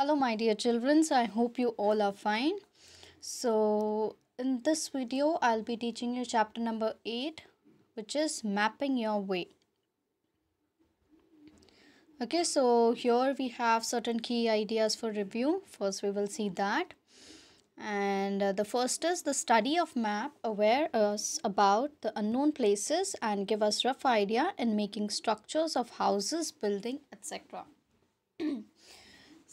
hello my dear children so i hope you all are fine so in this video i'll be teaching you chapter number 8 which is mapping your way okay so here we have certain key ideas for review first we will see that and uh, the first is the study of map aware us about the unknown places and give us rough idea in making structures of houses building etc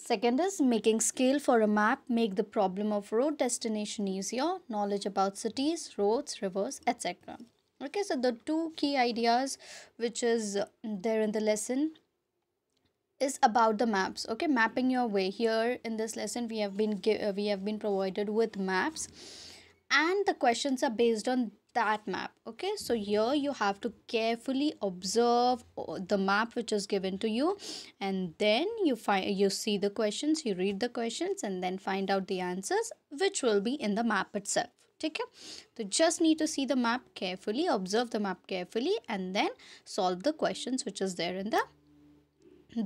Second is making scale for a map make the problem of road destination easier, knowledge about cities, roads, rivers, etc. Okay, so the two key ideas which is there in the lesson is about the maps okay mapping your way here in this lesson we have been we have been provided with maps and the questions are based on that map okay so here you have to carefully observe the map which is given to you and then you find you see the questions you read the questions and then find out the answers which will be in the map itself take care तो just need to see the map carefully observe the map carefully and then solve the questions which is there in the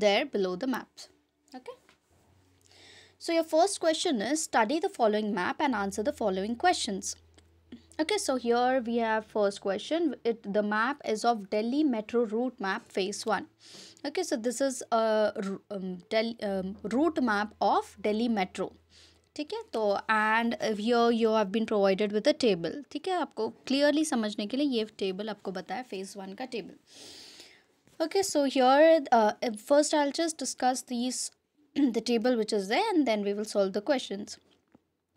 there below the maps okay So your first question is study the following map and answer the following questions okay so here we have first question it the map is of delhi metro route map phase 1 okay so this is a um, Del, um, route map of delhi metro okay so and here you have been provided with a table okay aapko clearly samajhne ke table aapko bataya phase 1 ka table okay so here uh, first i'll just discuss these the table which is there and then we will solve the questions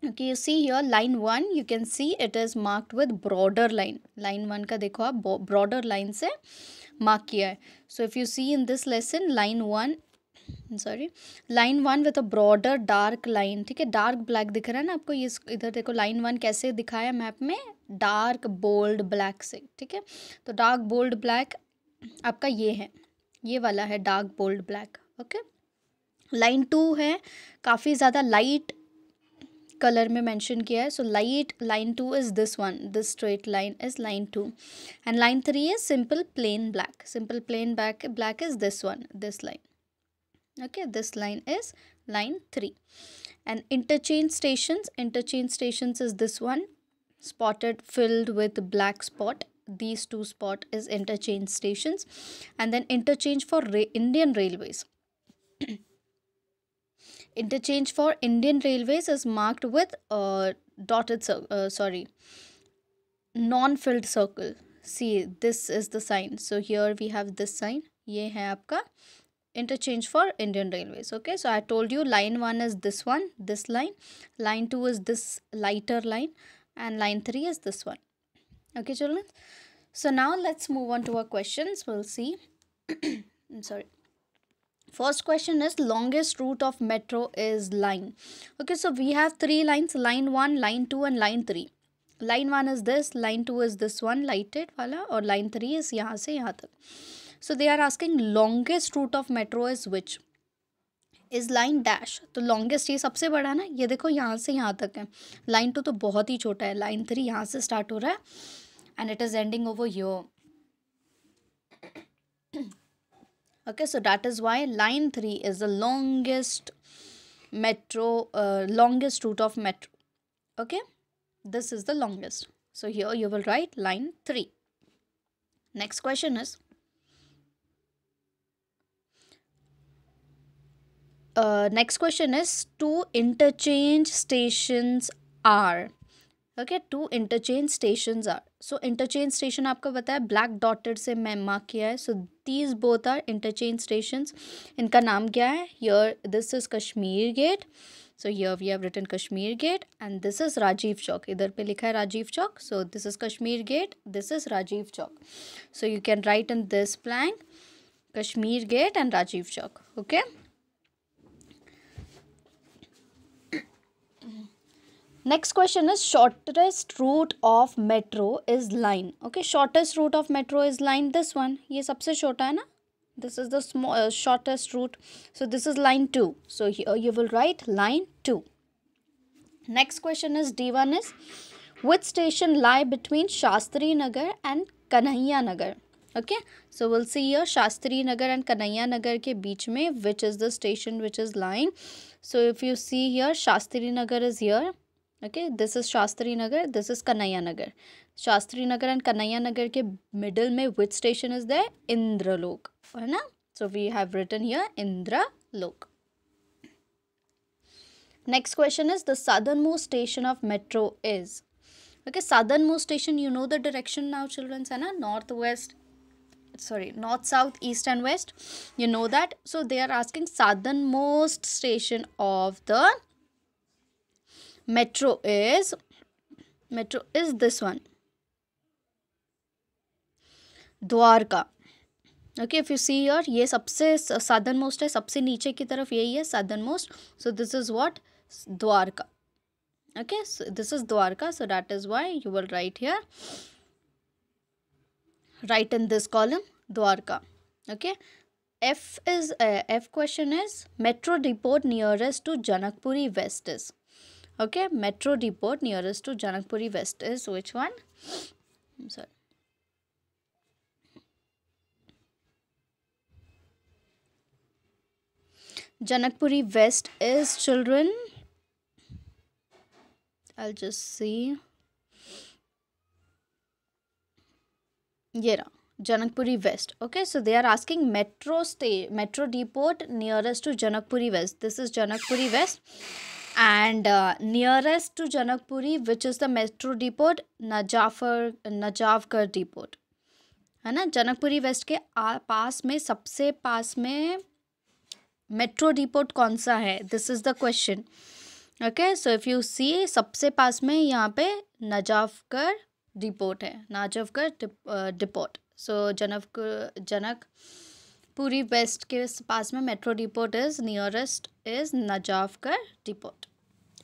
okay you see here line 1 you can see it is marked with broader line line 1 का देखो आप broader line से mark किया है so if you see in this lesson line 1 sorry line one with a broader dark line ठीक है dark black दिख रहा है ना आपको ये इधर देखो लाइन वन कैसे दिखाया मैप में डार्क बोल्ड ब्लैक से ठीक है तो डार्क बोल्ड ब्लैक आपका ये है ये वाला है dark bold black okay line two है काफ़ी ज़्यादा लाइट color में mention here. so light line two is this one this straight line is line two and line three is simple plain black simple plain black black is this one this line okay this line is line three and interchange stations interchange stations is this one spotted filled with black spot these two spot is interchange stations and then interchange for Ra indian railways interchange for Indian Railways is marked with a dotted uh, sorry non-filled circle. See this is the sign. So here we have this sign. ये है आपका interchange for Indian Railways. Okay, so I told you line 1 is this one, this line. Line 2 is this lighter line and line 3 is this one. Okay, children. So now let's move on to our questions. We'll see. I'm sorry. First question is longest route of metro is line okay so we have three lines line one line two and line three line one is this line two is this one lighted वाला और line three is यहाँ से यहाँ तक so they are asking longest route of metro is which is line dash तो longest ये सबसे बड़ा ना ये देखो यहाँ से यहाँ तक है लाइन टू तो बहुत ही छोटा है लाइन थ्री यहाँ से स्टार्ट हो रहा है and it is ending over your okay so that is why line 3 is the longest metro uh, longest route of metro okay this is the longest so here you will write line 3 next question is uh, next question is two interchange stations are okay two interchange station are so interchange station आपको पता है black dotted से मैं mark किया है so these both are interchange station इनका नाम क्या है here this is Kashmere Gate so here we have written Kashmere Gate and this is Rajiv Chowk इधर पे लिखा है Rajiv Chowk so this is Kashmere Gate this is Rajiv Chowk so you can write in this blank Kashmere Gate and Rajiv Chowk okay okay? next question is shortest route of metro is line okay shortest route of metro is line this one ye sabse chota hai na this is the small uh, shortest route so this is line 2 so here uh, you will write line 2 next question is d1 is which station lie between shastri nagar and kanhaiya nagar okay so we'll see here shastri nagar and kanhaiya nagar ke beech mein which is the station which is lying so if you see here shastri nagar is here okay this is Shastri Nagar this is Kanhaiya Nagar Shastri Nagar and Kanhaiya Nagar के middle में which station is the Inderlok है ना so we have written here Inderlok next question is the southernmost station of metro is okay southernmost station you know the direction now children's है ना north west sorry north south east and west you know that so they are asking southernmost station of the metro is metro is this one Dwarka okay if you see your ये सबसे साधन most है सबसे नीचे की तरफ यही है southernmost so this is what Dwarka okay this is Dwarka so that is why you will write here write in this column Dwarka okay F is F question is metro depot nearest to Janakpuri West is okay metro depot nearest to janakpuri west is which one i'm sorry janakpuri west is children i'll just see yeah janakpuri west okay so they are asking metro stay metro depot nearest to janakpuri west this is janakpuri west and uh, nearest to Janakpuri, which is the metro depot, Najafar Najafgarh depot. है ना Janakpuri waste के आ, पास में सबसे पास में metro depot कौन सा है this is the question okay so if you see सबसे पास में यहाँ पे नजाफगढ़ डिपोट है Najafgarh depot so Janak Janak Puri West के पास metro depot is nearest is Najafgarh depot.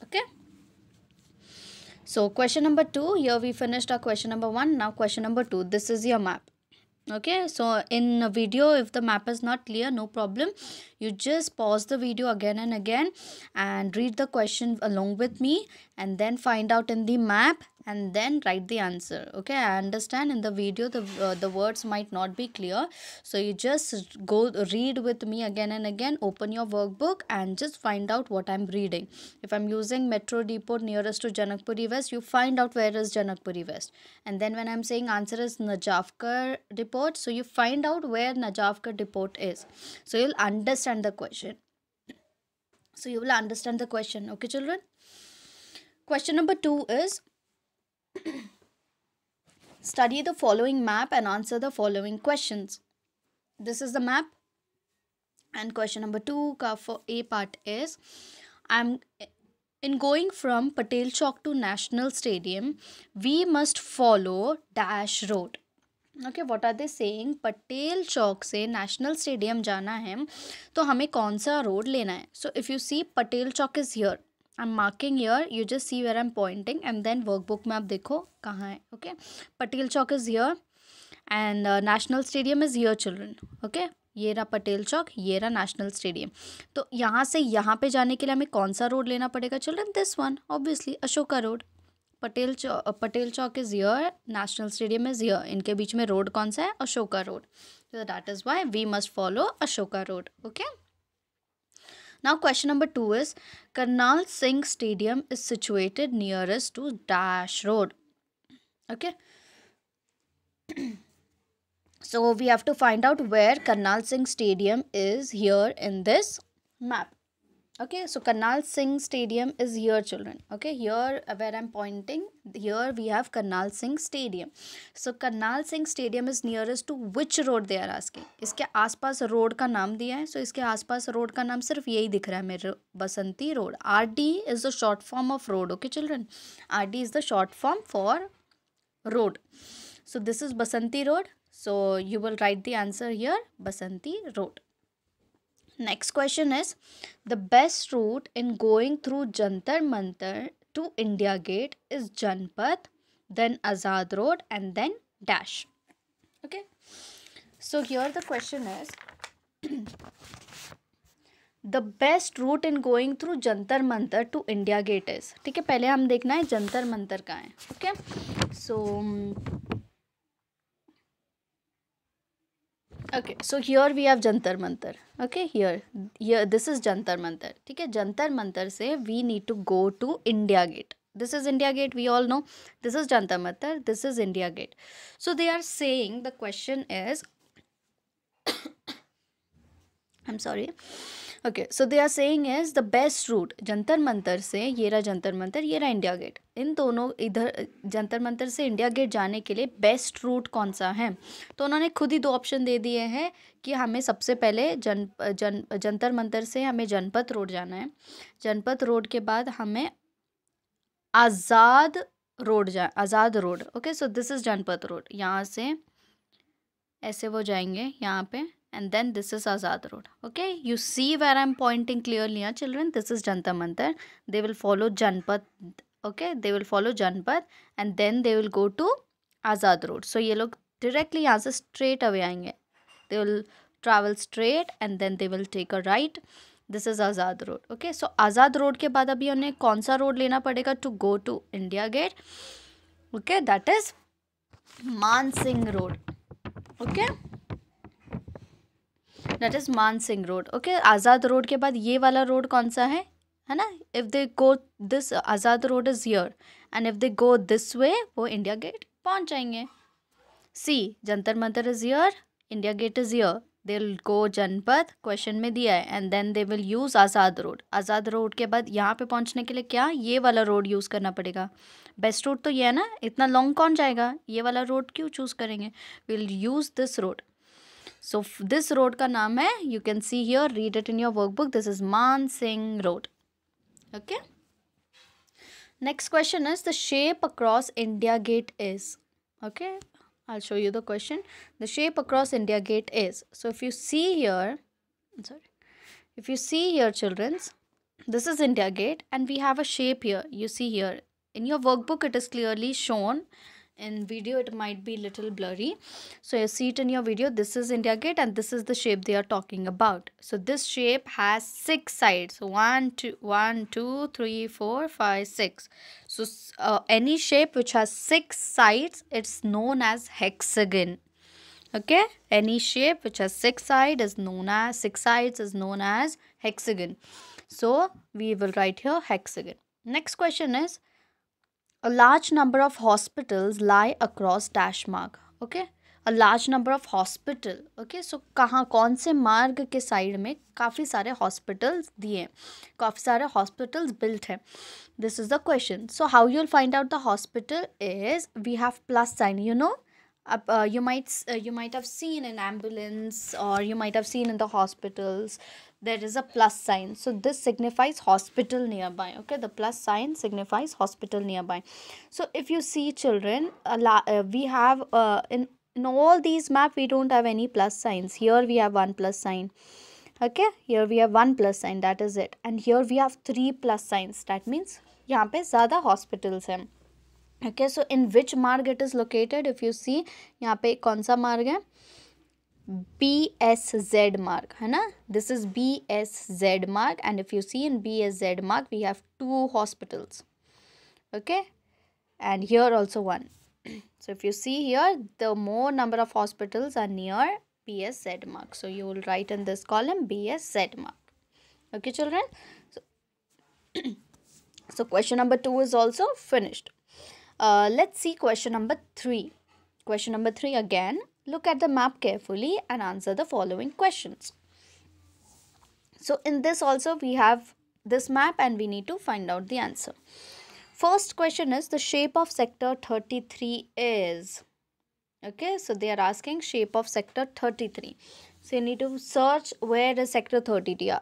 Okay. So question number two. Here we finished our question number one. Now question number two. This is your map. Okay. So in a video, if the map is not clear, no problem. You just pause the video again and again and read the question along with me and then find out in the map and then write the answer okay i understand in the video the uh, the words might not be clear so you just go read with me again and again open your workbook and just find out what i'm reading if i'm using metro depot nearest to janakpuri west you find out where is janakpuri west and then when i'm saying answer is najafkar depot so you find out where najafkar depot is so you'll understand the question so you will understand the question okay children question number 2 is Study the following map and answer the following questions. This is the map. And question number 2 ka for A part is I'm in going from Patel Chowk to National Stadium, we must follow dash road. Okay what are they saying Patel Chowk से national stadium जाना है तो हमें कौन सा road लेना है so if you see Patel Chowk is here I am marking here you just see where I am pointing and then workbook में आप देखो कहाँ है okay Patel Chowk is here and national stadium is here children okay ये रहा पटेल चौक ये रहा नेशनल स्टेडियम तो यहाँ से यहाँ पे जाने के लिए हमें कौन सा रोड लेना पड़ेगा children this one obviously Ashoka road Patel Chowk Patel Chowk is here national stadium is here इनके बीच में रोड कौन सा है Ashoka road that is why we must follow Ashoka road okay Now question number 2 is Karnal Singh Stadium is situated nearest to Dash Road. Okay. so we have to find out where Karnal Singh Stadium is here in this map. okay so karnal singh stadium is here children okay here where i'm pointing here we have karnal singh stadium so karnal singh stadium is nearest to which road they are asking iske aas pass road ka naam diya hai so iske aas pass road ka naam sirf yahi dikh raha hai mere basanti road rd is the short form of road okay children rd is the short form for road so this is basanti road so you will write the answer here basanti road next question is the best route in going through Jantar Mantar to India Gate is Janpath then Azad Road and then dash okay so here the question is the best route in going through Jantar Mantar to India Gate is ठीक है पहले हम देखना है जंतर मंतर का है okay so okay so here we have Jantar Mantar okay here here this is Jantar Mantar ठीक है जंतर मंतर से we need to go to India Gate this is India Gate we all know this is Jantar Mantar this is India Gate so they are saying the question is I am sorry okay so they are saying is the best route Jantar Mantar से ये रहा जंतर मंतर ये रहा India get in दोनों इधर जंतर मंतर से India gate जाने के लिए बेस्ट रूट कौन सा है तो उन्होंने खुद ही दो ऑप्शन दे दिए हैं कि हमें सबसे पहले जन जन जंतर मंतर से हमें जनपद रोड जाना है जनपद रोड के बाद हमें आज़ाद रोड जा Azad Road okay so this is Janpath Road यहाँ से ऐसे वो जाएंगे यहाँ पे and then this is Azad Road. Okay, you see where I'm pointing clearly, huh, children. This is Jantar Mantar. They will follow Janpat. Okay, they will follow Janpat and then they will go to Azad Road. So ye log directly yahan se straight away aayenge They will travel straight and then they will take a right. This is Azad Road okay so Azad Road के बाद अभी हमें कौन सा road लेना पड़ेगा to go to India Gate okay that is Mansingh road okay that is Man Singh Road okay Azad Road के बाद ये वाला रोड कौन सा है है ना if they go this Azad Road is here and if they go this way वो इंडिया गेट पहुँच जाएंगे see Jantar Mantar is here India Gate is here they go Janpath question में दिया है and then they will use Azad Road Azad Road के बाद यहाँ पे पहुँचने के लिए क्या ये वाला रोड यूज़ करना पड़ेगा बेस्ट रोड तो ये है ना इतना लॉन्ग कौन जाएगा ये वाला रोड क्यों चूज़ करेंगे will use this road So this road का नाम you can see here read it in your workbook this is Man Singh Road. Okay. Next question is the shape across India Gate is. Okay. I'll show you the question. The shape across India Gate is. So if you see here, I'm sorry, if you see here children's, this is India Gate and we have a shape here. You see here in your workbook it is clearly shown in video it might be little blurry so you see it in your video this is india gate and this is the shape they are talking about so this shape has six sides so one two one two three four five six so uh, any shape which has six sides it's known as hexagon okay any shape which has six sides is known as six sides is known as hexagon so we will write here hexagon next question is a large number of hospitals lie across dash mark okay a large number of hospital okay so कहाँ कौन से मार्ग के side में काफ़ी सारे hospitals दिए काफ़ी सारे हॉस्पिटल्स बिल्ट हैं is is the question so how you'll find out the hospital is we have plus sign you know you might uh, you might have seen an ambulance or you might have seen in the hospitals there is a plus sign so this signifies hospital nearby okay the plus sign signifies hospital nearby so if you see children uh, we have uh, in in all these map we don't have any plus signs here we have one plus sign okay here we have one plus sign that is it and here we have three plus signs that means here, पे ज़्यादा hospitals हैं Okay, so in which मार्ग is located? If you see सी यहाँ पे कौन सा B S Z mark, Z mark है ना this is B S Z mark and if you see in B S Z mark okay and here also one so if you see here the more number of hospitals are near bsz mark so you will write in this column bsz mark okay children so, question number 2 is also finished uh, let's see question number 3 question number 3 again Look at the map carefully and answer the following questions. So in this also we have this map and we need to find out the answer. First question is the shape of sector 33 is. Okay, so they are asking shape of sector 33. So you need to search where is sector 33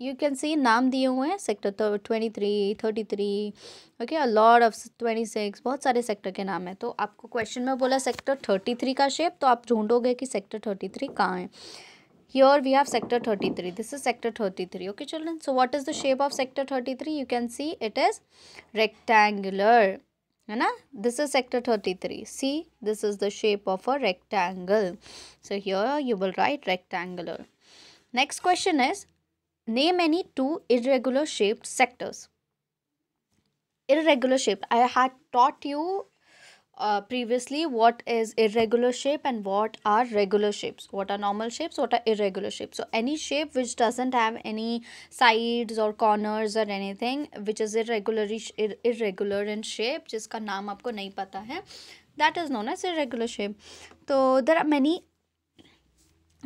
you can see नाम दिए हुए हैं sector twenty three thirty three okay lord of twenty six बहुत सारे sector के नाम हैं तो आपको क्वेश्चन में बोला सेक्टर थर्टी थ्री का शेप तो आप ढूंढोगे कि सेक्टर थर्टी थ्री कहाँ है have sector thirty three this is sector thirty three okay children so what is the shape of sector thirty three you can see it is rectangular है ना this is sector thirty three see this is the shape of a rectangle so here you will write rectangular next question is name any two irregular shaped sectors irregular shape i had taught you uh, previously what is irregular shape and what are regular shapes what are normal shapes what are irregular shapes so any shape which doesn't have any sides or corners or anything which is irregular ir irregular in shape jiska naam aapko nahi pata hai that is known as irregular shape so there are many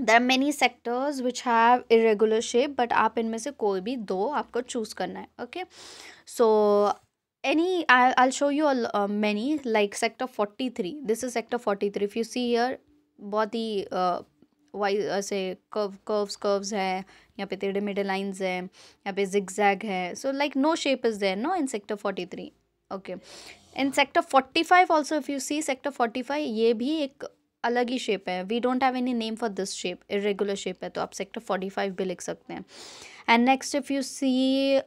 there are many sectors which have irregular shape but आप इनमें से कोई भी दो आपको choose करना है okay so any I I show you many like sector forty three this is sector forty three if you see here बहुत ही वाइज ऐसे कर्व कर्व्स कर्व्स है यहाँ पे टेढ़े मेढ़े लाइंस है यहाँ पे जिगजैग है so like no shape is there no in sector forty three okay in sector forty five also if you see sector forty five ये भी एक अलग ही शेप है we don't have any name for this shape irregular shape है तो आप sector forty five भी लिख सकते हैं and next if you see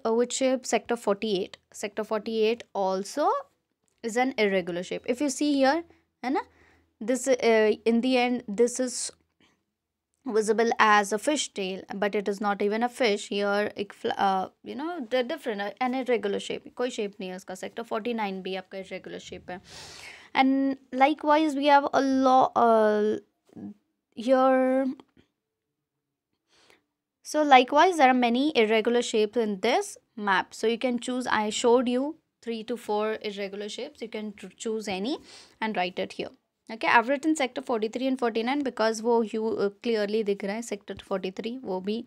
which shape sector forty eight sector forty eight also is an irregular shape if you see here है ना this in the end this is visible as a fish tail but it is not even a fish here एक you know different an irregular shape कोई shape नहीं है उसका sector forty nine भी आपका irregular shape है and likewise we have a lot uh, here so likewise there are many irregular shapes in this map so you can choose i showed you three to four irregular shapes you can choose any and write it here okay i've written sector 43 and 49 because wo you uh, clearly dikh raha hai sector 43 wo bhi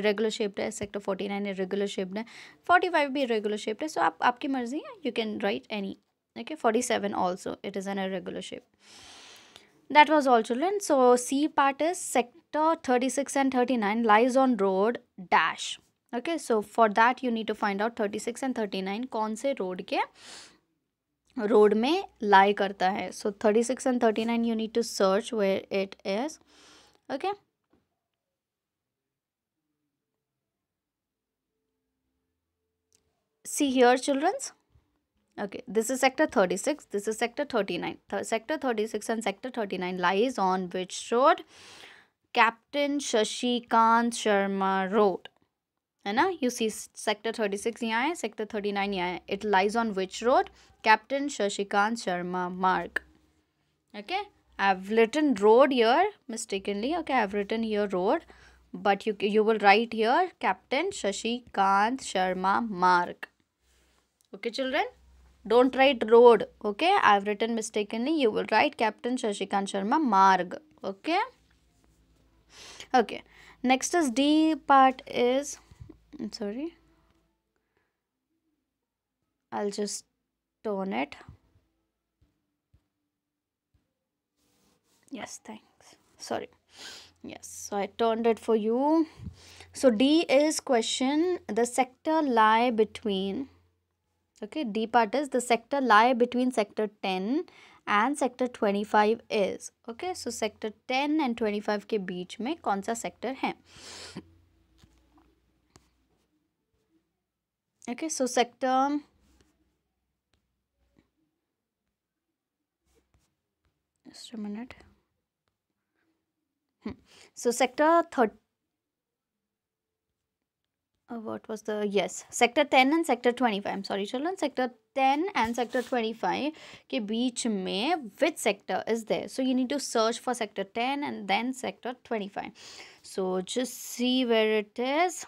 irregular shaped hai sector 49 irregular shaped hai 45 भी irregular shaped है so आप आपकी marzi you can write any okay 47 also it is an irregular shape that was all children so c part is sector 36 and 39 lies on road dash okay so for that you need to find out 36 and 39 कौन से road के road में lie करता है so 36 and 39 you need to search where it is okay see here children's okay this is sector 36 this is sector 39 Th sector 36 and sector 39 lies on which road captain shashikant sharma road and uh, you see sector 36 yeah sector 39 yeah it lies on which road captain shashikant sharma mark okay i've written road here mistakenly okay i've written here road but you you will write here captain shashikant sharma mark okay children don't write road. Okay. I have written mistakenly. You will write Captain Shashikant Sharma Marg. Okay. Okay. Next is D part is, I'm sorry. I'll just tone it. Yes, thanks. Sorry. Yes, so I turned it for you. So D is question. The sector lie between okay d part is the sector lie between sector 10 and sector 25 is okay so sector 10 and 25 ke beech mein kaun sa sector hai okay so sector just a minute hmm. so sector 30 Uh, what was the yes sector 10 and sector 25 i'm sorry children sector 10 and sector 25 के beach. में which sector is there so you need to search for sector 10 and then sector 25 so just see where it is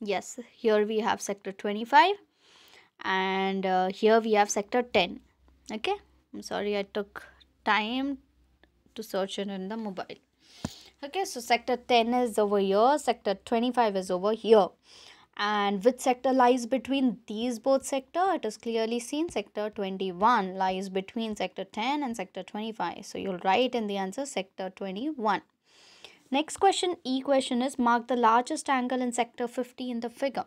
yes here we have sector 25 and uh, here we have sector 10 okay i'm sorry i took time to search it in the mobile okay so sector 10 is over here sector 25 is over here and which sector lies between these both sector it is clearly seen sector 21 lies between sector 10 and sector 25 so you'll write in the answer sector 21 next question e question is mark the largest angle in sector 50 in the figure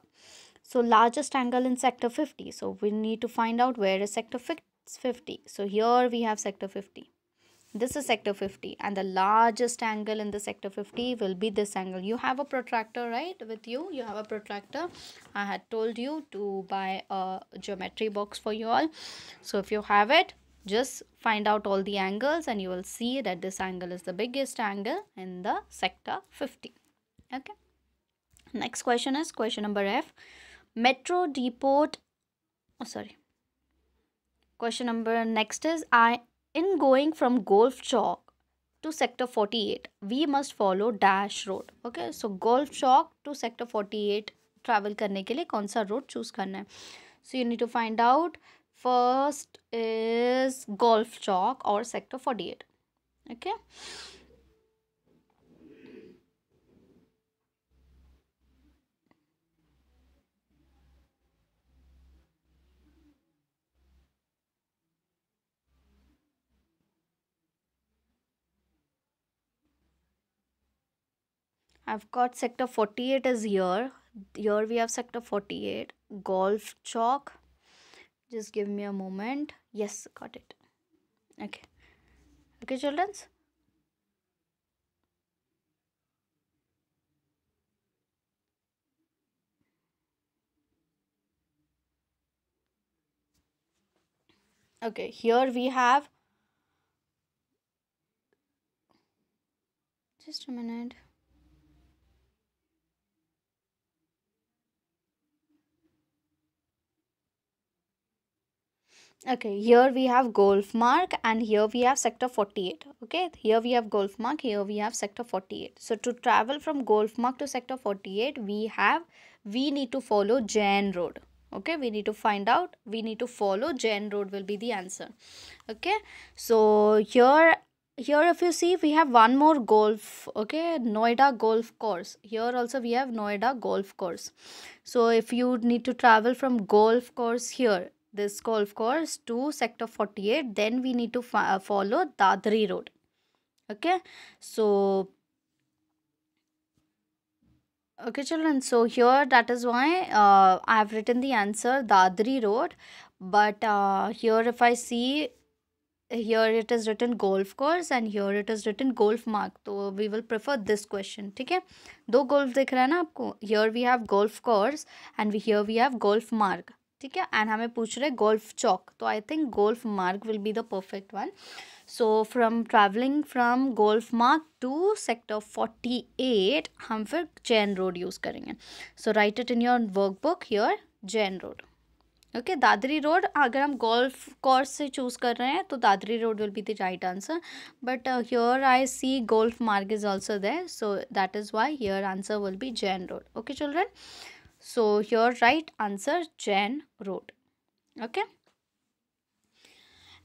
so largest angle in sector 50. So we need to find out where is sector 50. So here we have sector 50. This is sector 50 and the largest angle in the sector 50 will be this angle. You have a protractor right with you. You have a protractor. I had told you to buy a geometry box for you all. So if you have it, just find out all the angles and you will see that this angle is the biggest angle in the sector 50. Okay. Next question is question number F. Metro depot sorry question number next is I in going from Golf Chowk to sector forty eight we must follow dash road okay so Golf Chowk to sector forty eight travel करने के लिए कौन सा road choose करना है so you need to find out first is Golf Chowk और sector forty eight okay I've got sector 48 is here. Here we have sector 48. Golf chalk. Just give me a moment. Yes, got it. Okay. Okay, childrens. Okay, here we have just a minute okay here we have golf mark and here we have sector 48 okay here we have golf mark here we have sector 48 so to travel from golf mark to sector 48 we have we need to follow Jan road okay we need to find out we need to follow Jan road will be the answer okay so here here if you see we have one more golf okay noida golf course here also we have noida golf course so if you need to travel from golf course here this golf course to sector 48 then we need to uh, follow Dadri road okay so okay children so here that is why uh, I have written the answer Dadri road but uh, here if I see here it is written golf course and here it is written golf mark so we will prefer this question Okay, है दो golf दिख रहा here we have golf course and we here we have golf mark ठीक है and हमें पूछ रहे Golf Chowk तो I think Golf Marg will be the perfect one so from travelling from Golf Marg to sector forty eight हम फिर Jain Road use करेंगे so write it in your workbook your Jain Road okay Dadri Road अगर हम golf course से choose कर रहे हैं तो Dadri Road will be the right answer but here I see Golf Marg is also there so that is why here answer will be Jain Road okay children So your right answer Jan Road. Okay.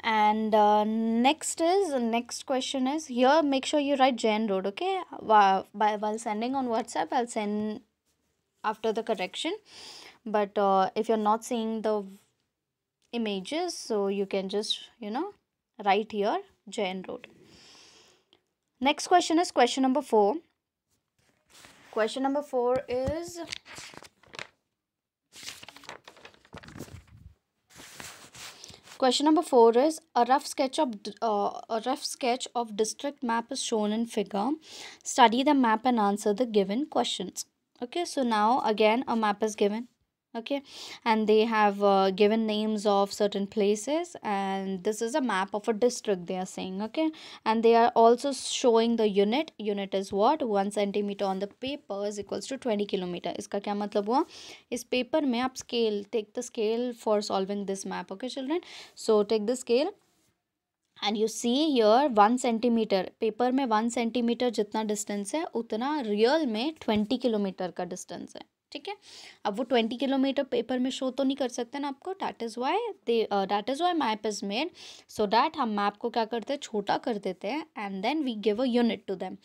And uh, next is next question is here make sure you write Jan Road. Okay. While, while sending on WhatsApp I'll send after the correction. But uh, if you're not seeing the images so you can just you know write here Jain Road. Next question is question number 4. Question number 4 is Question number 4 is a rough sketch of uh, a rough sketch of district map is shown in figure. Study the map and answer the given questions. Okay, so now again a map is given okay and they have uh, given names of certain places and this is a map of a district they are saying okay and they are also showing the unit unit is what one centimeter on the paper is equals to 20 kilometer iska kya matlab hua is paper may up scale take the scale for solving this map okay children so take the scale and you see here 1 centimeter paper mein 1 centimeter jitna distance hai utna real mein 20 kilometer ka distance hai ठीक है अब वो twenty kilometre paper में show तो नहीं कर सकते ना आपको that is why they that is why map is made so that हम मैप को क्या करते हैं छोटा कर देते हैं and then we give a unit to them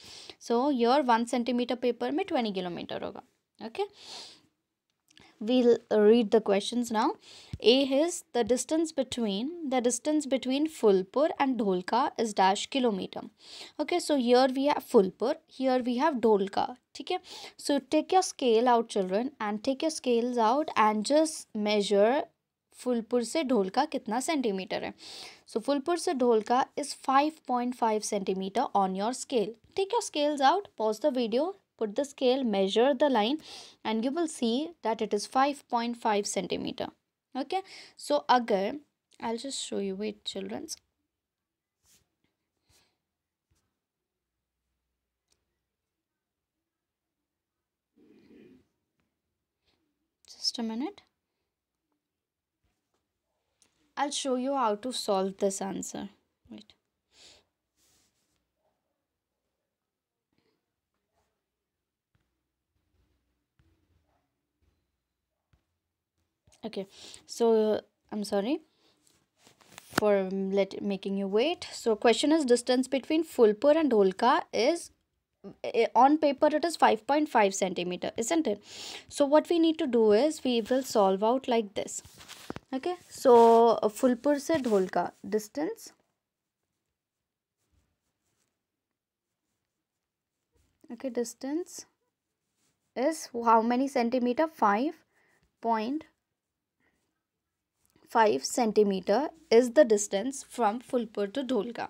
so your one centimetre paper में ट्वेंटी किलोमीटर होगा okay we'll read the question now A is the distance between the distance between Fulpur and Dholka is dash kilometer. Okay, so here we have Fulpur, here we have Dholka. Okay, so take your scale out, children, and take your scales out and just measure Fulpur se Dholka kitna centimeter hai. so, Fulpur se Dholka is 5.5 centimeter on your scale. Take your scales out. Pause the video. put the scale measure the line and you will see that it is 5.5 centimeter okay so agar i'll just show you wait children's just a minute i'll show you how to solve this answer okay so i'm sorry for let making you wait so question is distance between fulpur and Holka is eh, on paper it is 5.5 centimeter isn't it so what we need to do is we will solve out like this okay so fulpur se dholka distance okay distance is how many centimeter 5.5 5 centimeter is the distance from Fulpur to Dholka.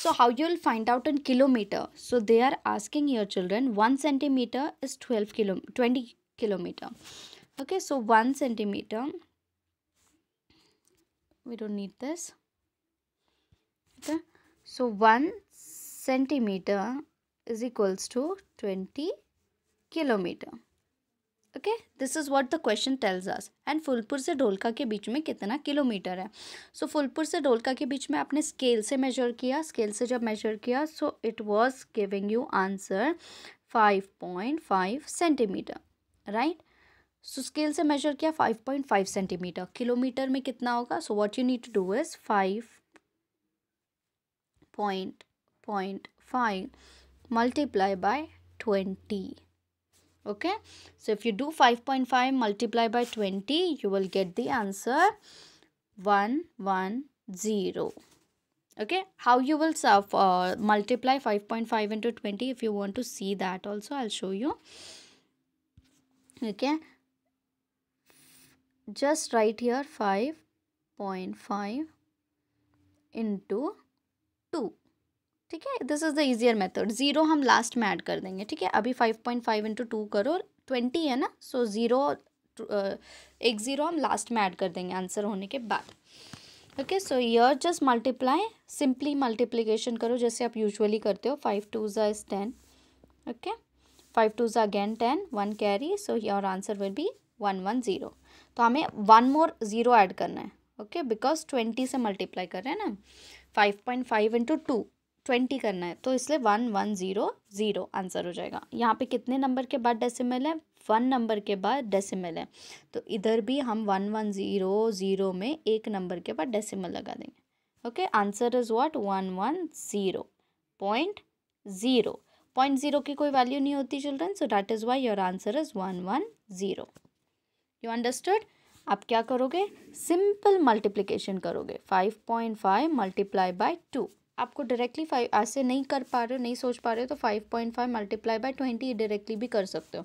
So how you'll find out in kilometer? So they are asking your children 1 centimeter is 12 kilo 20 kilometer. Okay, so 1 centimeter. We don't need this. Okay, so 1 centimeter is equals to 20 kilometer. Okay this is what the question tells us and Phulpur से ढोलका के बीच में कितना kilometre है सो so, Phulpur से ढोलका के बीच में आपने स्केल से मेजर किया स्केल से जब मेजर किया so it was giving you answer five point five centimetre right so scale से मेजर किया five point five centimetre kilometre में कितना होगा so what you need to do is five point point five multiply by twenty okay so if you do 5.5 multiply by 20 you will get the answer 110 okay how you will solve uh, multiply 5.5 into 20 if you want to see that also i'll show you okay just write here 5.5 into 2 ठीक है this is the easier method zero हम last में add कर देंगे ठीक है अभी five point five into two करो ट्वेंटी है ना सो so, ज़ीरो uh, एक ज़ीरो हम लास्ट में ऐड कर देंगे आंसर होने के बाद ओके सो यर जस्ट मल्टीप्लाई सिंपली मल्टीप्लीकेशन करो जैसे आप यूजुअली करते हो फाइव टू ज़ा is ten okay five two ज again ten one carry so your answer will be one one zero तो हमें वन मोर ज़ीरो ऐड करना है ओके बिकॉज ट्वेंटी से मल्टीप्लाई कर रहे हैं ना five point five into two twenty करना है तो इसलिए one one zero zero answer हो जाएगा यहाँ पे कितने नंबर के बाद डेसिमल है वन नंबर के बाद डेसिमल है तो इधर भी हम वन वन ज़ीरो ज़ीरो में एक नंबर के बाद डेसिमल लगा देंगे okay answer is what one one zero point zero point zero की कोई वैल्यू नहीं होती children so that is why your answer is one one zero you understood आप क्या करोगे सिंपल मल्टीप्लीकेशन करोगे five point five multiply by two आपको directly five ऐसे नहीं कर पा रहे हो नहीं सोच पा रहे हो तो five point five multiply by twenty directly भी कर सकते हो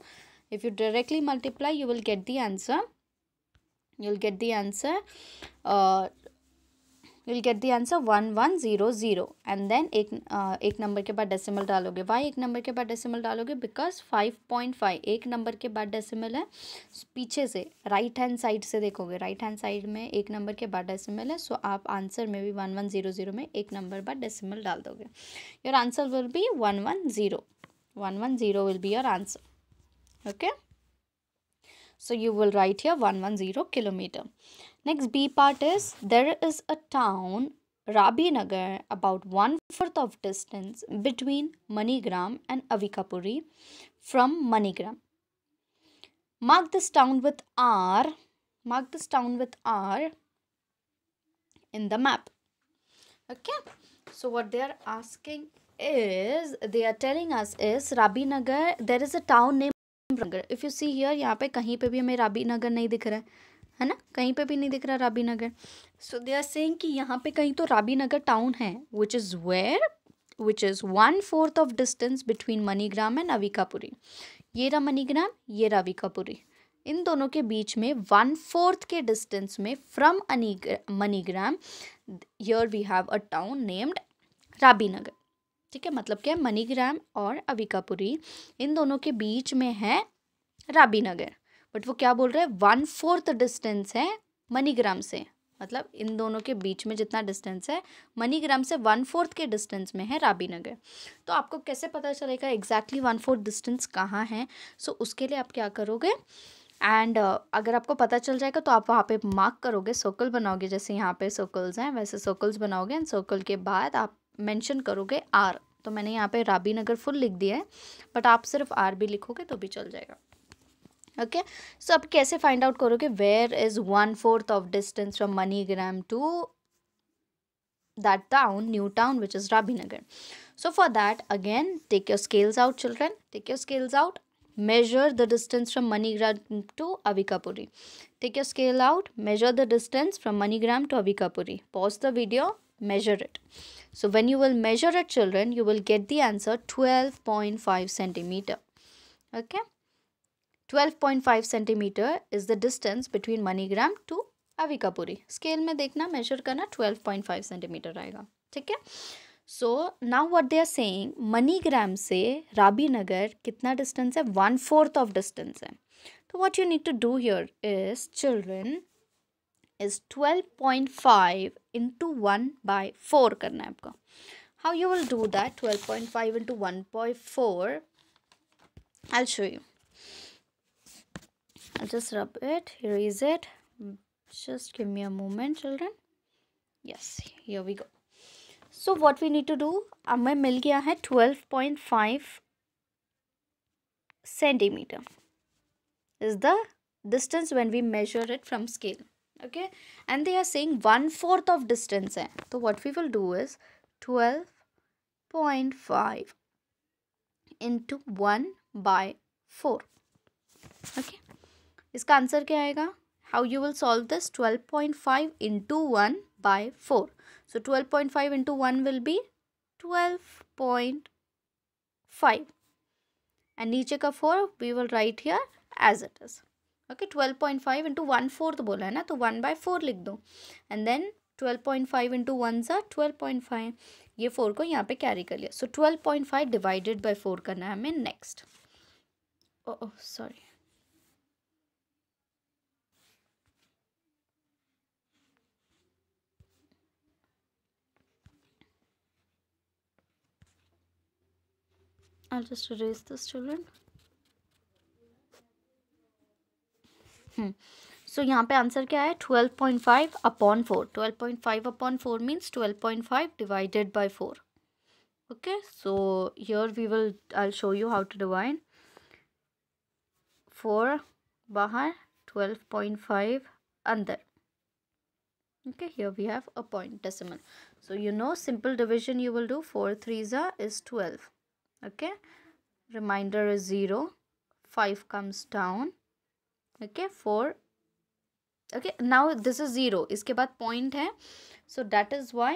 if you directly multiply you will get the answer you will get the answer you will get the answer one one zero zero and then एक uh, एक number के बाद decimal डालोगे Y एक नंबर के बाद डेसिमल डालोगे because five point five एक नंबर के बाद डेसिमल है पीछे से राइट हैंड साइड से देखोगे राइट हैंड साइड में एक नंबर के बाद डेसिमल है सो so आप आंसर में भी वन वन ज़ीरो ज़ीरो में एक नंबर बाद डेसिमल डाल दोगे your answer will be one one zero one one zero will be your answer okay so you will write your one one zero kilometre Next B part is there is a town Rabinagar about one fourth of distance between Manigram and Avikapuri from Manigram. Mark this town with R. Mark this town with R in the map. Okay. So what they are asking is they are telling us is Rabinagar there is a town named Rabinagar. If you see here यहाँ पे कहीं पे भी हमें राबी नगर है ना कहीं पे भी नहीं दिख रहा राबी नगर सो दे आर सेइंग कि यहाँ पे कहीं तो राबी नगर टाउन है which is where which is one fourth of distance between Manigram and Avikapuri ये रहा मनीग्राम ये राविकापुरी इन दोनों के बीच में वन फोर्थ के डिस्टेंस में from Manigram here we have a town named Rabi Nagar ठीक है मतलब क्या मनीग्राम और अविकापुरी इन दोनों के बीच में है राबी नगर बट वो क्या बोल रहे हैं वन फोर्थ डिस्टेंस है मनीग्राम से मतलब इन दोनों के बीच में जितना डिस्टेंस है मनीग्राम से वन फोर्थ के डिस्टेंस में है राबी नगर तो आपको कैसे पता चलेगा एग्जैक्टली वन फोर्थ डिस्टेंस कहाँ है सो so, उसके लिए आप क्या करोगे एंड uh, अगर आपको पता चल जाएगा तो आप वहाँ पे मार्क करोगे सर्कल बनाओगे जैसे यहाँ पे सर्कल्स हैं वैसे सर्कल्स बनाओगे एंड सर्कल के बाद आप मेंशन करोगे आर तो मैंने यहाँ पे राबी नगर फुल लिख दिया है बट आप सिर्फ आर भी लिखोगे तो भी चल जाएगा ओके सो आप कैसे फाइंड आउट करोगे where is one fourth of distance from Manigram to that town new town which is Nagar so for that again take your scales out children take your scales out measure the distance from Manigram to Abikapuri take your scale out measure the distance from Manigram to Abikapuri pause the video measure it so when you will measure it children you will gate will answer twelve point five centimetre okay 12.5 centimetre is the distance between Manigram to Avikapuri scale में देखना measure करना 12.5 centimetre आएगा ठीक है so now what they are saying Manigram से राबी नगर कितना distance है one fourth of distance है तो what you need to do here is children is 12.5 point five into one by four करना है आपको how you will do that 12.5 point five into one by four I show you I'll just rub it, erase it. Just give me a moment, children. Yes, here we go. So what we need to do, हमें मिल गया है 12.5 centimeter is the distance when we measure it from scale. Okay, and they are saying one fourth of distance है. So, what we will do is 12.5 into 1 by 4. Okay. इसका answer क्या आएगा how you will solve this twelve point five into one by four so twelve point five into one will be twelve point five and नीचे का four we will write here as it is okay twelve point five into one fourth बोला है ना तो one by four लिख दो and then twelve point five into one सा twelve point five ये फोर को यहाँ पे कैरी कर लिया so twelve point five divided by four करना है हमें next oh sorry I'll just erase this children. Hmm. So यहाँ answer answer 12.5 upon 4. 12.5 upon 4 means 12.5 divided by 4. Okay. So here we will, I'll show you how to divide. 4 bahar, 12.5 under. Okay. Here we have a point decimal. So you know simple division you will do 4 3 is 12. okay reminder is 0 5 comes down okay 4 okay now this is 0 iske baad point hai so that is why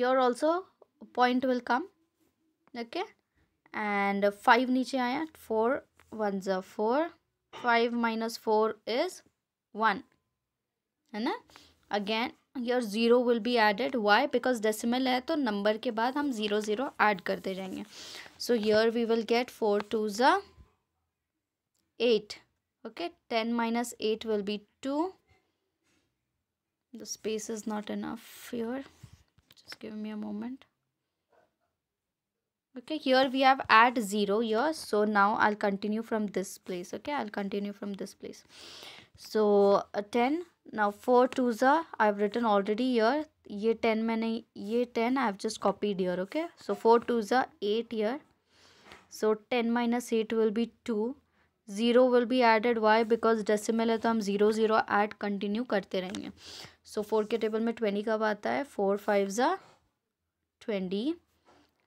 here also point will come okay and 5 niche aaya 4 ones are 4 5 minus 4 is 1 hai na again your zero will be added why because decimal है तो number ke बाद हम zero add करते जाएंगे so here we will get four two the eight okay ten minus eight will be two the space is not enough here just give me a moment okay here we have add zero here so now i'll continue from this place okay i'll continue from this place so uh, 10 ना four two ज़ा I have written already here ये ten मैंने ये ten I have just copied here okay so four two ज़ा eight here so ten minus eight will be two zero will be added why because decimal है तो हम zero zero add continue करते रहेंगे so four के table में twenty कब आता है फोर फाइव ज़ा twenty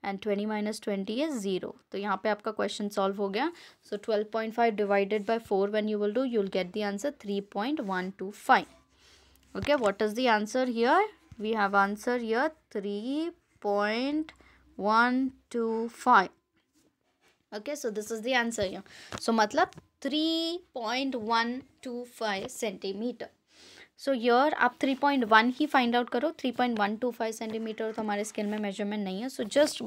and twenty minus twenty is zero तो यहाँ पे आपका क्वेश्चन सॉल्व हो गया so twelve point five divided by four one you will do you will get the answer three point one two five okay what is the answer here we have answer here three point one two five okay so this is the answer here so मतलब three point one two five centimetre so here आप three point one ही find out करो three point one two five centimetre तो हमारे scale में measurement नहीं है so just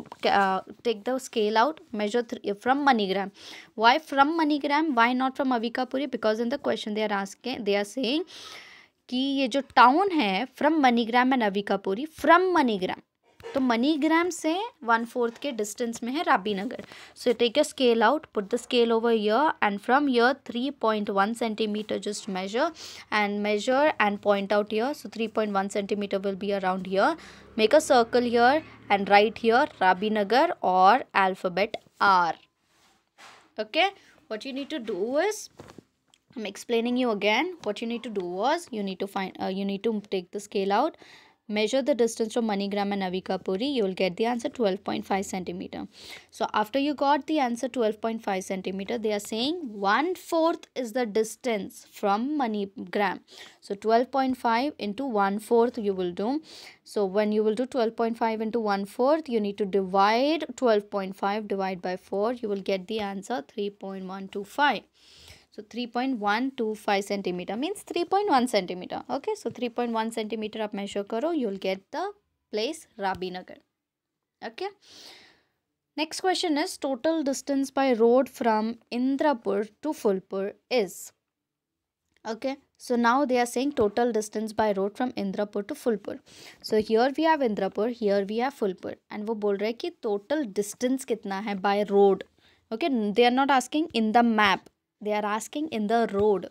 take the scale out measure from Manigram why from Manigram why not from Avikapuri because in the question they are asked they are saying कि ये जो town है from Manigram and Avikapuri from Manigram तो मनीग्राम से वन फोर्थ के डिस्टेंस में है Rabi Nagar so take a scale out put the scale over here and from year three point one centimetre just measure and measure and point out here so three point one centimetre will be around here make a circle here and write here Rabi Nagar और alphabet R okay what you need to do is I'm explaining you again. What you need to do was you need to find uh, you need to take the scale out measure the distance from Manigram and Navika you will get the answer 12.5 centimeter. So after you got the answer 12.5 centimeter, they are saying one fourth is the distance from Manigram. So 12.5 into one fourth you will do. So when you will do 12.5 into one fourth, you need to divide 12.5 divide by 4. You will get the answer 3.125. So 3.125 centimeter means 3.1 centimeter. Okay, so 3.1 centimeter आप measure करो, you'll get the place Rabinagar. Okay. Next question is total distance by road from Indrapur to Fulpur is. Okay, so now they are saying total distance by road from Indrapur to Fulpur. So here we have Indrapur, here we have Fulpur. And वो बोल रहे हैं कि total distance कितना है by road. Okay, they are not asking in the map. they are asking in the road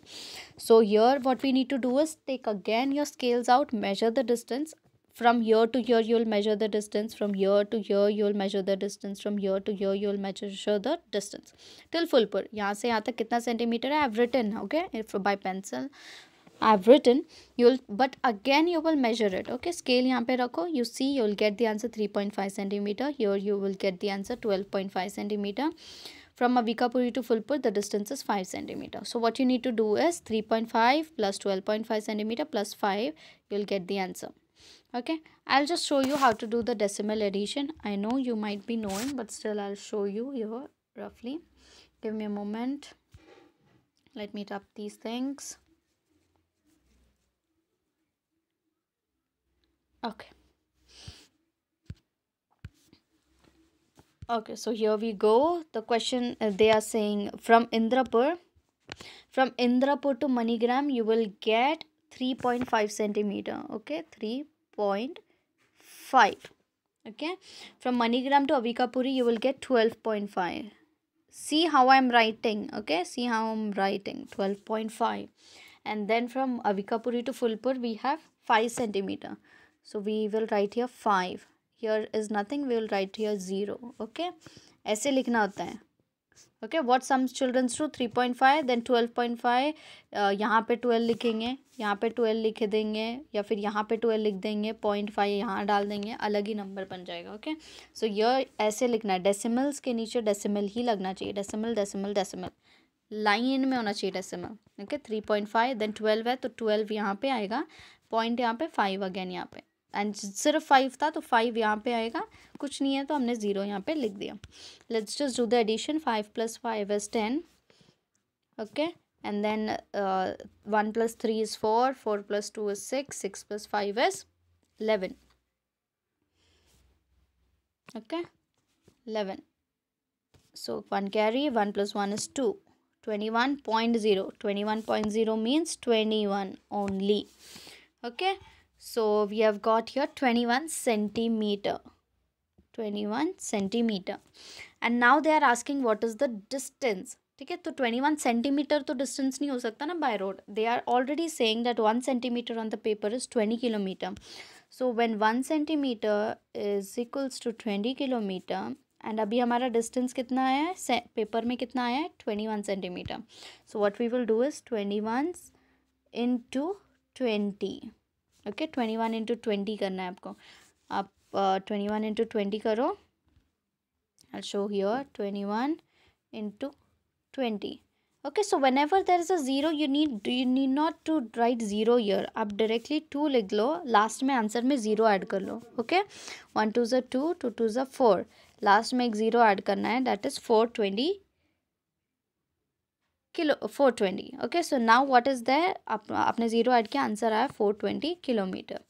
so here what we need to do is take again your scales out measure the distance from here to here you'll measure the distance from here to here you'll measure the distance from here to here you'll measure the distance till full pur यहाँ से यहाँ तक कितना centimetre है I've written okay if by pencil I've written you'll but again you will measure it okay scale यहाँ पे रखो you see you'll get the answer 3.5 centimeter here you will get the answer 12.5 centimeter from Ambikapuri to Fulpur, the distance is 5 centimeter. So what you need to do is 3.5 plus 12.5 centimeter plus 5. You'll get the answer. Okay. I'll just show you how to do the decimal addition. I know you might be knowing but still I'll show you here roughly. Give me a moment. Let me tap these things. Okay. okay so here we go the question uh, they are saying from indrapur from indrapur to manigram you will get 3.5 centimeter okay 3.5 okay from manigram to avikapuri you will get 12.5 see how i'm writing okay see how i'm writing 12.5 and then from avikapuri to fulpur we have 5 centimeter so we will write here 5 here is nothing we will write here zero okay ऐसे लिखना होता है okay what some childrens two three point five then twelve point five यहाँ पे twelve लिखेंगे यहाँ पे twelve लिख देंगे या फिर यहाँ पे ट्वेल्व लिख देंगे पॉइंट फाइव यहाँ डाल देंगे अलग ही नंबर बन जाएगा ओके सो ये ऐसे लिखना है डेसिमल्स के नीचे डेसिमल ही लगना चाहिए डेसिमल डेसिमल डेसिमल लाइन में होना चाहिए decimal okay three point five then twelve है तो ट्वेल्व यहाँ पे आएगा पॉइंट यहाँ पे फाइव अगेन यहाँ पे एंड सिर्फ फाइव था तो फाइव यहाँ पे आएगा कुछ नहीं है तो हमने ज़ीरो यहाँ पे लिख दिया let's just do the addition five plus five is ten okay and then one plus three is four four plus two is six six plus five is eleven okay eleven two twenty one point zero twenty one point zero means twenty one only okay So we have got here 21 centimeter. 21 centimeter. And now they are asking what is the distance. Okay, so 21 centimeter to distance nahi ho sakta na by road. They are already saying that 1 centimeter on the paper is 20 kilometer. So when 1 centimeter is equals to 20 kilometer and abhi hamara distance kitna hai? paper mein kitna hai? 21 centimeter. So what we will do is 21 into 20. Okay twenty one into twenty करना है आपको आप twenty one into twenty करो I show here twenty one into twenty okay so whenever there is a zero you need you need not to write zero here आप directly two लिख लो last में answer में zero add कर लो okay one two ज़ा two two two ज़ा four last में एक ज़ीरो ऐड करना है that is four twenty kilo four twenty okay so now what is there आप, आपने ज़ीरो ऐड किया आंसर आया four twenty kilometre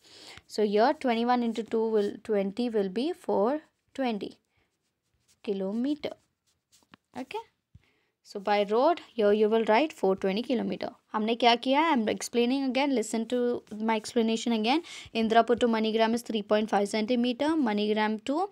so here twenty one into two will twenty will be four twenty kilometre okay so by road your you will write four twenty kilometre हमने क्या किया I am explaining again listen to my explanation again Indirapur to Manigram is three point five centimetre Manigram to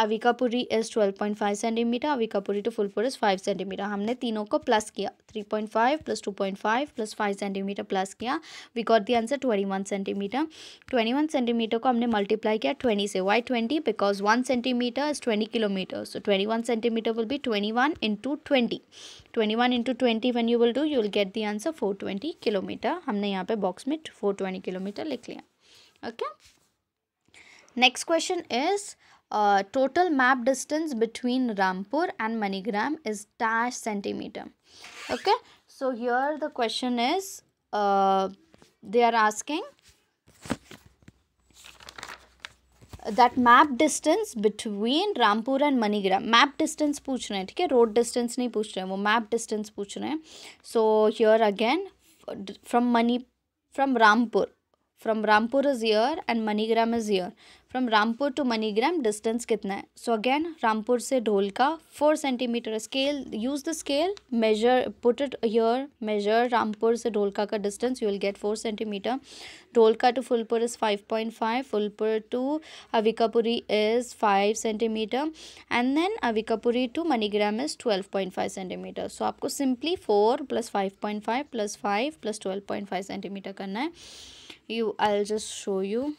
अविकापुरी is five centimetre Avikapuri to Phulpur is five centimetre हमने तीनों को plus किया three point five plus two point five plus five centimetre plus किया we got the answer one centimetre twenty one centimetre को हमने multiply किया twenty से why twenty because one centimetre is twenty kilometre so one centimetre will be one into twenty twenty one into twenty one you will do you will get the answer four twenty kilometre हमने यहाँ पे box में four twenty kilometre लिख लिया okay next question is total map distance between Rampur and Manigram is dash centimetre okay so here the question is they are asking that map distance between Rampur and Manigram map distance पूछ रहे हैं ठीक है road distance नहीं पूछ रहे हैं वो मैप डिस्टेंस पूछ रहे हैं so here again from Mani from Rampur from Rampur is here and Manigram is here from Rampur to Manigram distance कितना है सो अगेन रामपुर से Dholka four centimetre scale use the scale measure put it here measure Rampur से ढोलका का distance you will get four centimetre Dholka to Phulpur is five point five Phulpur to Avikapuri is five centimetre and then Avikapuri to MoneyGram is twelve point five centimetre so आपको simply four plus five point five plus five plus twelve point five centimetre करना है you i'll just show you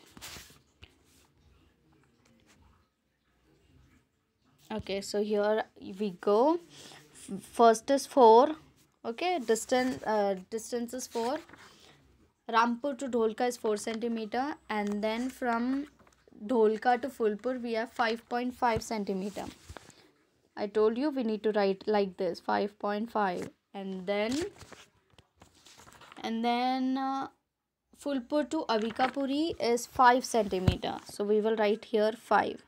okay so here we go first is 4 okay distance uh, distance is 4 rampur to dholka is 4 centimeter and then from dholka to fulpur we have 5.5 centimeter i told you we need to write like this 5.5 and then and then uh, Fulpur to Avikapuri is 5 centimeter. So we will write here 5.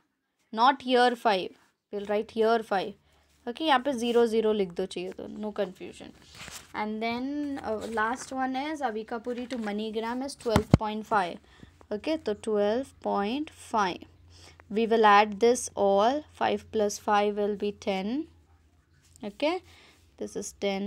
Not here 5. We'll write here 5. Okay, here पे 0 zero लिख No confusion. And then uh, last one is last to Manigram is twelve point five. Okay, so twelve point five. we will add this all 5 plus 5 will be 10 okay this is 10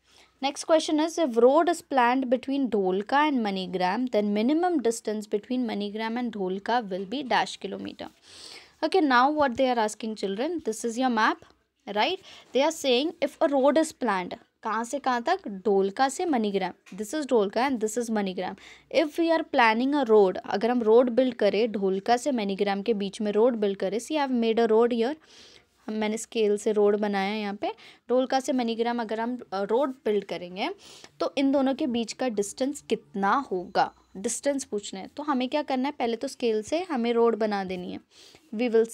Next question is if road is planned between Dholka and Manigram, then minimum distance between Manigram and Dholka will be dash kilometer. Okay, now what they are asking children, this is your map, right? They are saying if a road is planned, कहाँ से कहाँ तक ढोलका से Manigram this is Dholka and this is Manigram if we are planning a road अगर हम road build करें ढोलका से MoneyGram के बीच में रोड बिल्ड करें see have made a road here मैंने स्केल से रोड बनाया है यहाँ पे ढोलका से मनीग्राम अगर हम रोड बिल्ड करेंगे तो इन दोनों के बीच का डिस्टेंस कितना होगा डिस्टेंस पूछना है तो हमें क्या करना है पहले तो स्केल से हमें रोड बना देनी है we will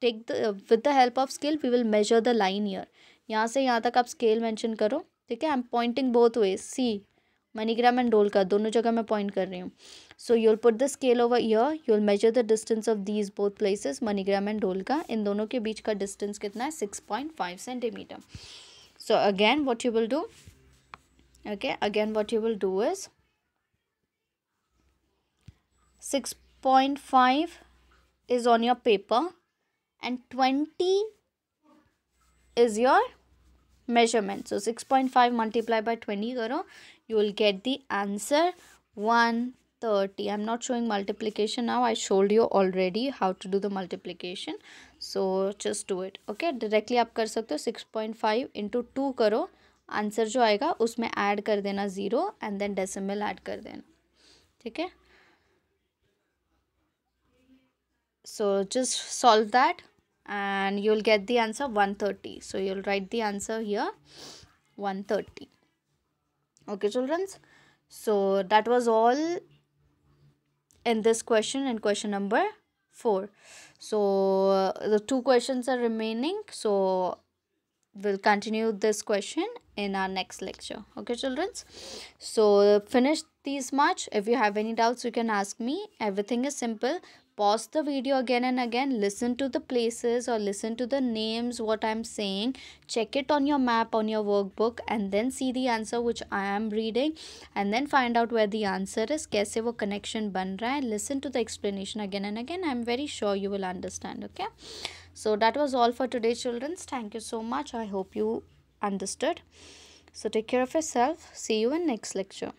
take the with the help of scale we will measure the line here यहाँ से यहाँ तक आप स्केल मैंशन करो ठीक है I am pointing both way see Manigram and Dholka दोनों जगह मैं पॉइंट कर रही हूँ So you'll put the scale over here, you'll measure the distance of these both places, Manigram and Dolka. In दोनों के बीच का distance कितना है 6.5 centimeter. So again what you will do, okay, again what you will do is 6.5 is on your paper and 20 is your measurement. So 6.5 multiplied by 20 karo, you will get the answer 1 30 i'm not showing multiplication now i showed you already how to do the multiplication so just do it okay directly up कर सकते 6.5 into 2 Karo answer jo आएगा usme add kar dena zero and then decimal add kar dena. Okay. so just solve that and you'll get the answer 130 so you'll write the answer here 130 okay children so that was all in this question and question number 4 so uh, the two questions are remaining so we'll continue this question in our next lecture okay childrens so finish these much if you have any doubts you can ask me everything is simple pause the video again and again listen to the places or listen to the names what i'm saying check it on your map on your workbook and then see the answer which i am reading and then find out where the answer is kaise wo connection ban raha hai listen to the explanation again and again i'm very sure you will understand okay so that was all for today children thank you so much i hope you understood so take care of yourself see you in next lecture